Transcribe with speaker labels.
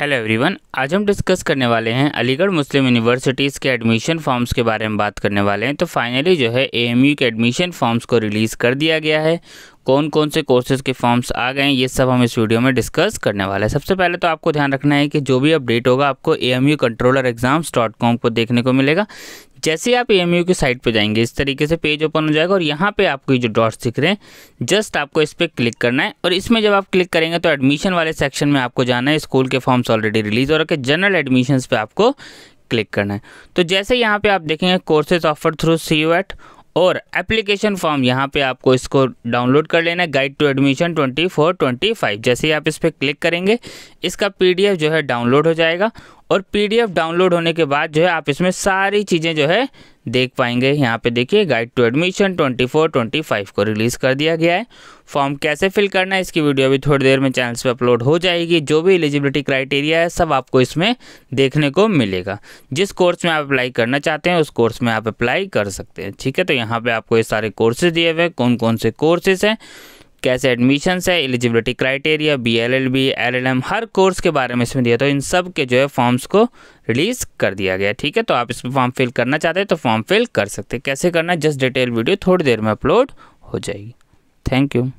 Speaker 1: hello everyone आज हम discuss करने वाले हैं अलीगढ़ मुस्लिम यूनिवर्सिटीज़ के एडमिशन फॉर्म्स के बारे में बात करने वाले हैं तो फाइनली जो है एएमयू के एडमिशन फॉर्म्स को रिलीज़ कर दिया गया है कौन कौन से कोर्सेज़ के फॉर्म्स आ गए हैं ये सब हम इस वीडियो में डिस्कस करने वाले हैं सबसे पहले तो आपको ध्यान रखना है कि जो भी अपडेट होगा आपको A M U controller exams dot com को देखने को मिलेगा जैसे आप ए की साइट पे जाएंगे इस तरीके से पेज ओपन हो जाएगा और यहाँ पे आपको ये जो डॉट्स दिख रहे हैं जस्ट आपको इस पर क्लिक करना है और इसमें जब आप क्लिक करेंगे तो एडमिशन वाले सेक्शन में आपको जाना है स्कूल के फॉर्म्स ऑलरेडी रिलीज हो रखे जनरल एडमिशन पर आपको क्लिक करना है तो जैसे यहाँ पे आप देखेंगे कोर्सेज ऑफर थ्रू सी एट और एप्लीकेशन फॉर्म यहाँ पे आपको इसको डाउनलोड कर लेना है गाइड टू एडमिशन 2425 जैसे ही आप इस पर क्लिक करेंगे इसका पीडीएफ जो है डाउनलोड हो जाएगा और पीडीएफ डाउनलोड होने के बाद जो है आप इसमें सारी चीज़ें जो है देख पाएंगे यहाँ पे देखिए गाइड टू एडमिशन 24 25 को रिलीज़ कर दिया गया है फॉर्म कैसे फिल करना है इसकी वीडियो अभी थोड़ी देर में चैनल पर अपलोड हो जाएगी जो भी एलिजिबिलिटी क्राइटेरिया है सब आपको इसमें देखने को मिलेगा जिस कोर्स में आप अप्लाई करना चाहते हैं उस कोर्स में आप अप्लाई कर सकते हैं ठीक है तो यहाँ पर आपको ये सारे कोर्सेज दिए हुए कौन कौन से कोर्सेज हैं कैसे एडमिशन्स है eligibility criteria B L L B L L M हर कोर्स के बारे में इसमें दिया तो इन सब के जो है फॉर्म्स को रिलीज़ कर दिया गया ठीक है तो आप इसमें फॉर्म फिल करना चाहते हैं तो फॉर्म फिल कर सकते हैं कैसे करना जस्ट डिटेल वीडियो थोड़ी देर में अपलोड हो जाएगी थैंक यू